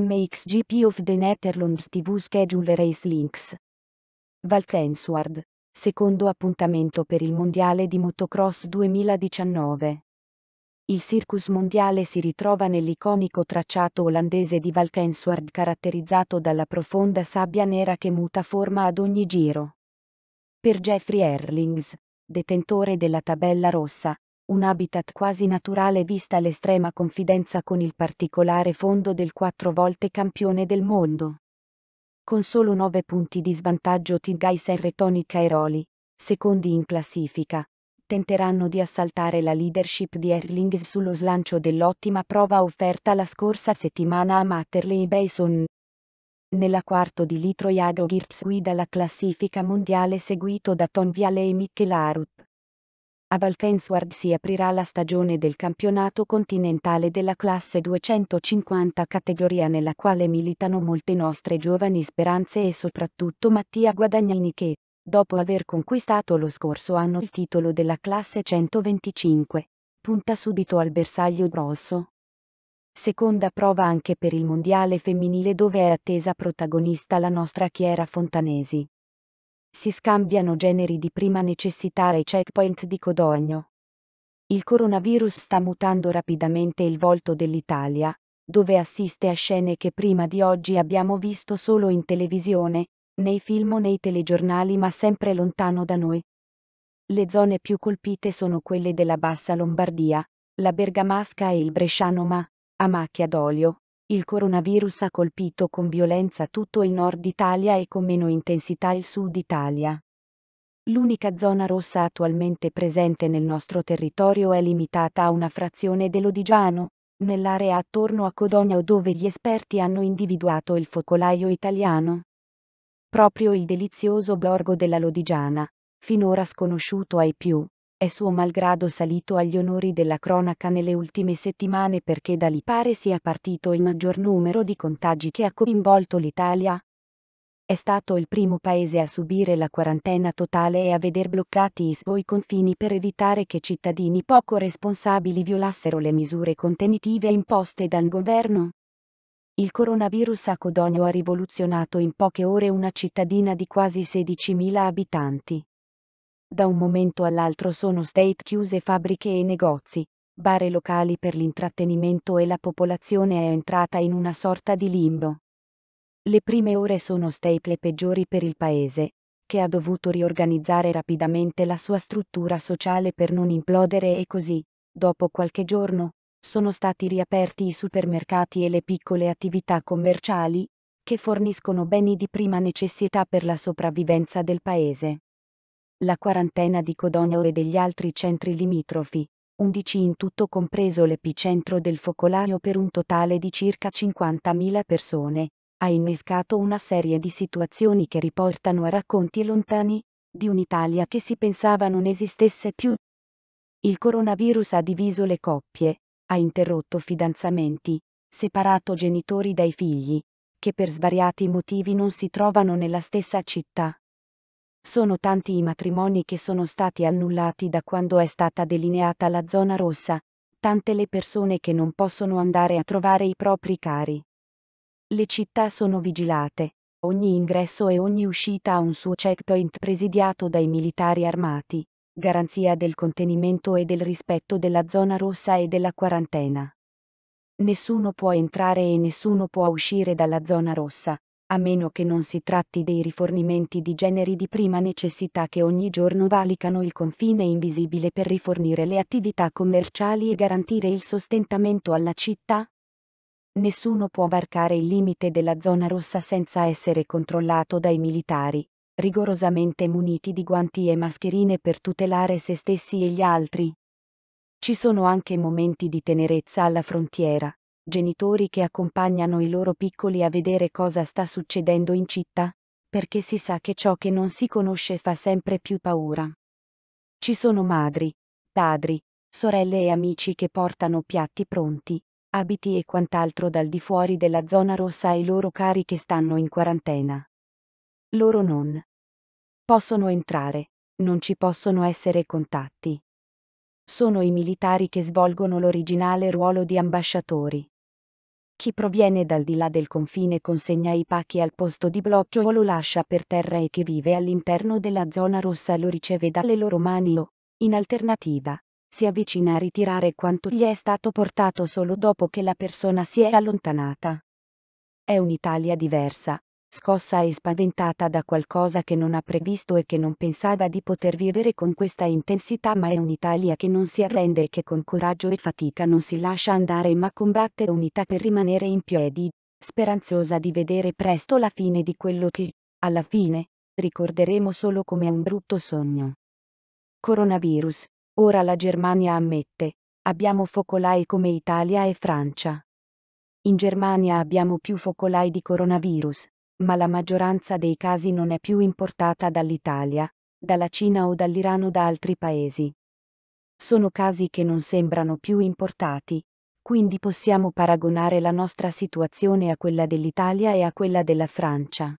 MXGP of the Netherlands TV Schedule Race Links. Valkensward. Secondo appuntamento per il Mondiale di Motocross 2019. Il Circus Mondiale si ritrova nell'iconico tracciato olandese di Valkensward caratterizzato dalla profonda sabbia nera che muta forma ad ogni giro. Per Jeffrey Erlings, detentore della tabella rossa, un habitat quasi naturale vista l'estrema confidenza con il particolare fondo del quattro volte campione del mondo. Con solo 9 punti di svantaggio Tigaiser e Toni Cairoli, secondi in classifica, tenteranno di assaltare la leadership di Erlings sullo slancio dell'ottima prova offerta la scorsa settimana a Matterley Bason. Nella quarto di litro Jago Girts guida la classifica mondiale seguito da Ton Viale e Michel Arup a Valkensward si aprirà la stagione del campionato continentale della classe 250 categoria nella quale militano molte nostre giovani speranze e soprattutto Mattia Guadagnini che, dopo aver conquistato lo scorso anno il titolo della classe 125, punta subito al bersaglio grosso. Seconda prova anche per il Mondiale femminile dove è attesa protagonista la nostra Chiera Fontanesi. Si scambiano generi di prima necessità ai checkpoint di Codogno. Il coronavirus sta mutando rapidamente il volto dell'Italia, dove assiste a scene che prima di oggi abbiamo visto solo in televisione, nei film o nei telegiornali ma sempre lontano da noi. Le zone più colpite sono quelle della bassa Lombardia, la bergamasca e il bresciano ma, a macchia d'olio, il coronavirus ha colpito con violenza tutto il nord Italia e con meno intensità il sud Italia. L'unica zona rossa attualmente presente nel nostro territorio è limitata a una frazione dell'Odigiano, nell'area attorno a Codogno dove gli esperti hanno individuato il focolaio italiano. Proprio il delizioso borgo della Lodigiana, finora sconosciuto ai più, è suo malgrado salito agli onori della cronaca nelle ultime settimane perché da lì pare sia partito il maggior numero di contagi che ha coinvolto l'Italia. È stato il primo paese a subire la quarantena totale e a veder bloccati i suoi confini per evitare che cittadini poco responsabili violassero le misure contenitive imposte dal governo. Il coronavirus a Codogno ha rivoluzionato in poche ore una cittadina di quasi 16.000 abitanti. Da un momento all'altro sono state chiuse fabbriche e negozi, bar e locali per l'intrattenimento e la popolazione è entrata in una sorta di limbo. Le prime ore sono state le peggiori per il paese, che ha dovuto riorganizzare rapidamente la sua struttura sociale per non implodere e così, dopo qualche giorno, sono stati riaperti i supermercati e le piccole attività commerciali, che forniscono beni di prima necessità per la sopravvivenza del paese la quarantena di Codoneo e degli altri centri limitrofi, 11 in tutto compreso l'epicentro del focolaio per un totale di circa 50.000 persone, ha innescato una serie di situazioni che riportano a racconti lontani, di un'Italia che si pensava non esistesse più. Il coronavirus ha diviso le coppie, ha interrotto fidanzamenti, separato genitori dai figli, che per svariati motivi non si trovano nella stessa città, sono tanti i matrimoni che sono stati annullati da quando è stata delineata la zona rossa, tante le persone che non possono andare a trovare i propri cari. Le città sono vigilate, ogni ingresso e ogni uscita ha un suo checkpoint presidiato dai militari armati, garanzia del contenimento e del rispetto della zona rossa e della quarantena. Nessuno può entrare e nessuno può uscire dalla zona rossa, a meno che non si tratti dei rifornimenti di generi di prima necessità che ogni giorno valicano il confine invisibile per rifornire le attività commerciali e garantire il sostentamento alla città? Nessuno può varcare il limite della zona rossa senza essere controllato dai militari, rigorosamente muniti di guanti e mascherine per tutelare se stessi e gli altri. Ci sono anche momenti di tenerezza alla frontiera, genitori che accompagnano i loro piccoli a vedere cosa sta succedendo in città, perché si sa che ciò che non si conosce fa sempre più paura. Ci sono madri, padri, sorelle e amici che portano piatti pronti, abiti e quant'altro dal di fuori della zona rossa ai loro cari che stanno in quarantena. Loro non possono entrare, non ci possono essere contatti. Sono i militari che svolgono l'originale ruolo di ambasciatori. Chi proviene dal di là del confine consegna i pacchi al posto di blocco o lo lascia per terra e chi vive all'interno della zona rossa lo riceve dalle loro mani o, in alternativa, si avvicina a ritirare quanto gli è stato portato solo dopo che la persona si è allontanata. È un'Italia diversa, scossa e spaventata da qualcosa che non ha previsto e che non pensava di poter vivere con questa intensità ma è un'Italia che non si arrende e che con coraggio e fatica non si lascia andare ma combatte unità per rimanere in piedi, speranzosa di vedere presto la fine di quello che, alla fine, ricorderemo solo come un brutto sogno. Coronavirus. Ora la Germania ammette, abbiamo focolai come Italia e Francia. In Germania abbiamo più focolai di coronavirus, ma la maggioranza dei casi non è più importata dall'Italia, dalla Cina o dall'Iran o da altri paesi. Sono casi che non sembrano più importati, quindi possiamo paragonare la nostra situazione a quella dell'Italia e a quella della Francia.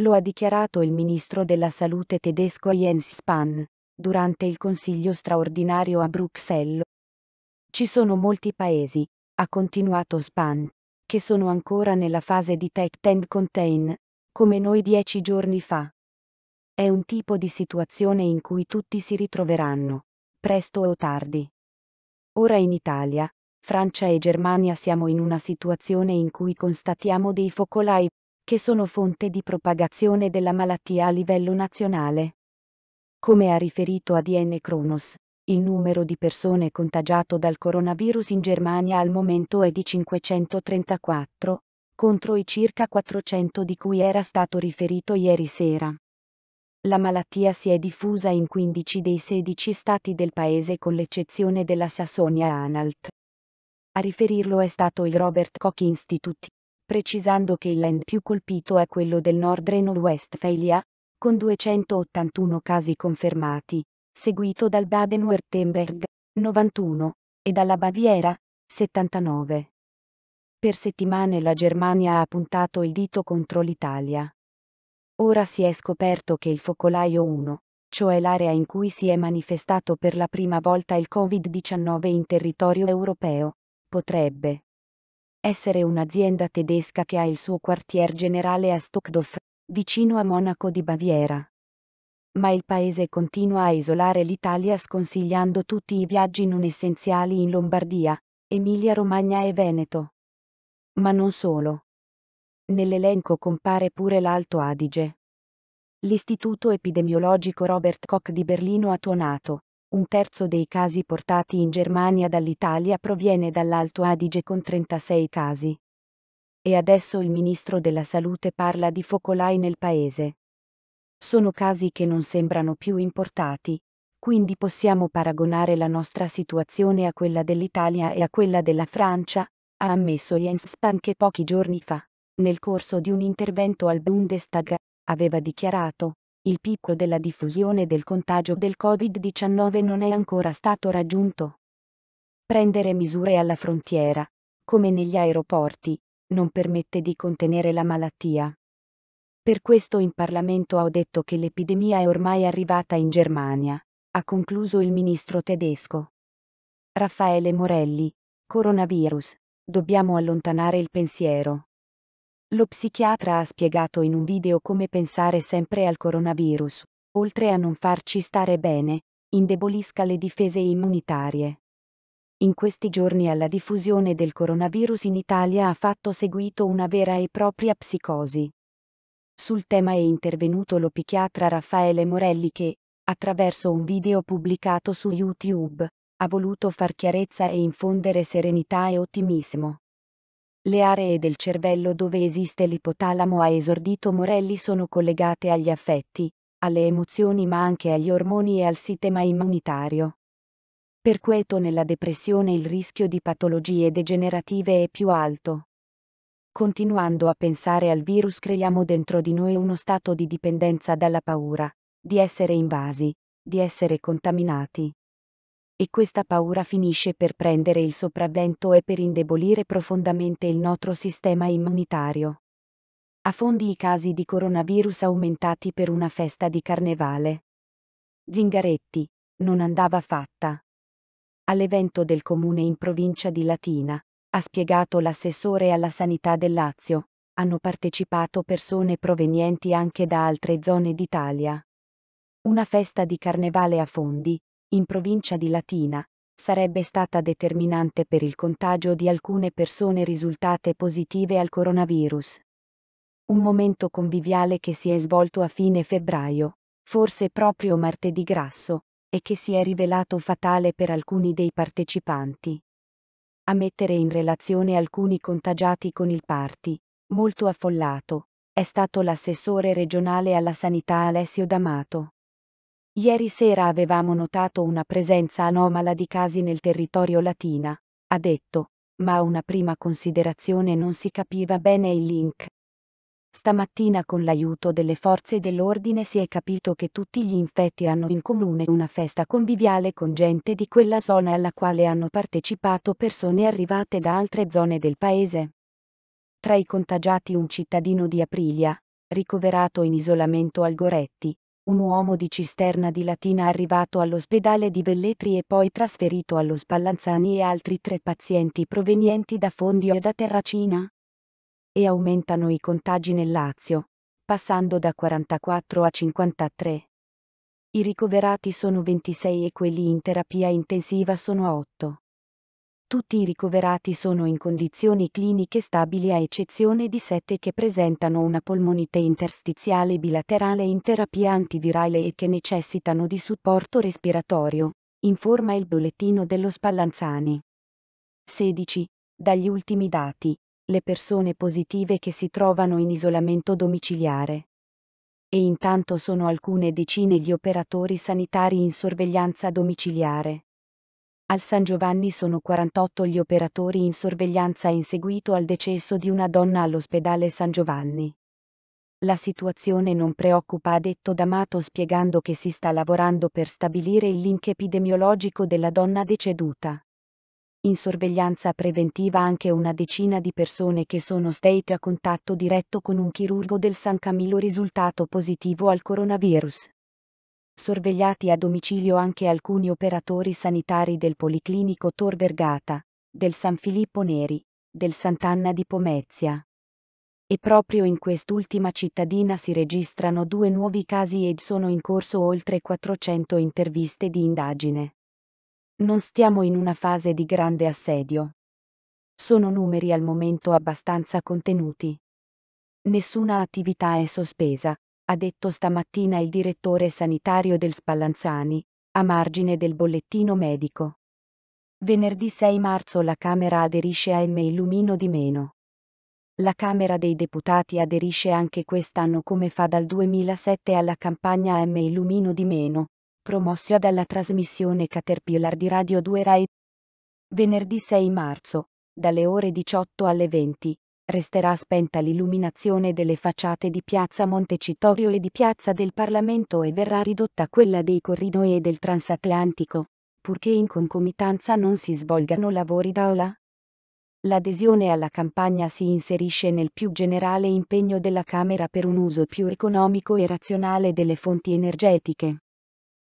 Lo ha dichiarato il ministro della salute tedesco Jens Spahn, durante il consiglio straordinario a Bruxelles. Ci sono molti paesi, ha continuato Spahn, che sono ancora nella fase di take and contain, come noi dieci giorni fa. È un tipo di situazione in cui tutti si ritroveranno, presto o tardi. Ora in Italia, Francia e Germania siamo in una situazione in cui constatiamo dei focolai, che sono fonte di propagazione della malattia a livello nazionale. Come ha riferito ADN Kronos, il numero di persone contagiato dal coronavirus in Germania al momento è di 534, contro i circa 400 di cui era stato riferito ieri sera. La malattia si è diffusa in 15 dei 16 stati del paese con l'eccezione della Sassonia-Anhalt. A riferirlo è stato il Robert Koch Institute, precisando che il land più colpito è quello del Nord Reno-Westphalia, con 281 casi confermati, seguito dal Baden-Württemberg, 91, e dalla Baviera, 79. Per settimane la Germania ha puntato il dito contro l'Italia. Ora si è scoperto che il focolaio 1, cioè l'area in cui si è manifestato per la prima volta il Covid-19 in territorio europeo, potrebbe essere un'azienda tedesca che ha il suo quartier generale a Stockdorf, vicino a Monaco di Baviera ma il paese continua a isolare l'Italia sconsigliando tutti i viaggi non essenziali in Lombardia, Emilia-Romagna e Veneto. Ma non solo. Nell'elenco compare pure l'Alto Adige. L'Istituto epidemiologico Robert Koch di Berlino ha tuonato. Un terzo dei casi portati in Germania dall'Italia proviene dall'Alto Adige con 36 casi. E adesso il ministro della Salute parla di focolai nel paese. Sono casi che non sembrano più importati, quindi possiamo paragonare la nostra situazione a quella dell'Italia e a quella della Francia, ha ammesso Jens Spahn che pochi giorni fa, nel corso di un intervento al Bundestag, aveva dichiarato, il picco della diffusione del contagio del Covid-19 non è ancora stato raggiunto. Prendere misure alla frontiera, come negli aeroporti, non permette di contenere la malattia. Per questo in Parlamento ho detto che l'epidemia è ormai arrivata in Germania, ha concluso il ministro tedesco. Raffaele Morelli, coronavirus, dobbiamo allontanare il pensiero. Lo psichiatra ha spiegato in un video come pensare sempre al coronavirus, oltre a non farci stare bene, indebolisca le difese immunitarie. In questi giorni alla diffusione del coronavirus in Italia ha fatto seguito una vera e propria psicosi. Sul tema è intervenuto lo psichiatra Raffaele Morelli che, attraverso un video pubblicato su YouTube, ha voluto far chiarezza e infondere serenità e ottimismo. Le aree del cervello dove esiste l'ipotalamo ha esordito Morelli sono collegate agli affetti, alle emozioni ma anche agli ormoni e al sistema immunitario. Per questo nella depressione il rischio di patologie degenerative è più alto. Continuando a pensare al virus creiamo dentro di noi uno stato di dipendenza dalla paura, di essere invasi, di essere contaminati. E questa paura finisce per prendere il sopravvento e per indebolire profondamente il nostro sistema immunitario. A fondi i casi di coronavirus aumentati per una festa di carnevale. Zingaretti, non andava fatta. All'evento del comune in provincia di Latina, ha spiegato l'assessore alla sanità del Lazio. Hanno partecipato persone provenienti anche da altre zone d'Italia. Una festa di carnevale a Fondi, in provincia di Latina, sarebbe stata determinante per il contagio di alcune persone risultate positive al coronavirus. Un momento conviviale che si è svolto a fine febbraio, forse proprio martedì grasso, e che si è rivelato fatale per alcuni dei partecipanti a mettere in relazione alcuni contagiati con il party, molto affollato, è stato l'assessore regionale alla sanità Alessio D'Amato. Ieri sera avevamo notato una presenza anomala di casi nel territorio latina, ha detto, ma a una prima considerazione non si capiva bene il link Stamattina con l'aiuto delle forze dell'ordine si è capito che tutti gli infetti hanno in comune una festa conviviale con gente di quella zona alla quale hanno partecipato persone arrivate da altre zone del paese. Tra i contagiati un cittadino di Aprilia, ricoverato in isolamento al Goretti, un uomo di cisterna di Latina arrivato all'ospedale di Velletri e poi trasferito allo Spallanzani e altri tre pazienti provenienti da Fondio e da Terracina e aumentano i contagi nel Lazio, passando da 44 a 53. I ricoverati sono 26 e quelli in terapia intensiva sono 8. Tutti i ricoverati sono in condizioni cliniche stabili a eccezione di 7 che presentano una polmonite interstiziale bilaterale in terapia antivirale e che necessitano di supporto respiratorio, informa il bollettino dello Spallanzani. 16. Dagli ultimi dati, le persone positive che si trovano in isolamento domiciliare. E intanto sono alcune decine di operatori sanitari in sorveglianza domiciliare. Al San Giovanni sono 48 gli operatori in sorveglianza in seguito al decesso di una donna all'ospedale San Giovanni. La situazione non preoccupa, ha detto D'Amato spiegando che si sta lavorando per stabilire il link epidemiologico della donna deceduta in sorveglianza preventiva anche una decina di persone che sono state a contatto diretto con un chirurgo del San Camillo risultato positivo al coronavirus. Sorvegliati a domicilio anche alcuni operatori sanitari del Policlinico Tor Vergata, del San Filippo Neri, del Sant'Anna di Pomezia. E proprio in quest'ultima cittadina si registrano due nuovi casi ed sono in corso oltre 400 interviste di indagine. Non stiamo in una fase di grande assedio. Sono numeri al momento abbastanza contenuti. Nessuna attività è sospesa, ha detto stamattina il direttore sanitario del Spallanzani, a margine del bollettino medico. Venerdì 6 marzo la Camera aderisce a Me Illumino di meno. La Camera dei Deputati aderisce anche quest'anno come fa dal 2007 alla campagna M Illumino di meno, promossa dalla trasmissione Caterpillar di Radio 2 Rai. Venerdì 6 marzo, dalle ore 18 alle 20, resterà spenta l'illuminazione delle facciate di Piazza Montecitorio e di Piazza del Parlamento e verrà ridotta quella dei corridoi e del transatlantico, purché in concomitanza non si svolgano lavori d'aula. L'adesione alla campagna si inserisce nel più generale impegno della Camera per un uso più economico e razionale delle fonti energetiche.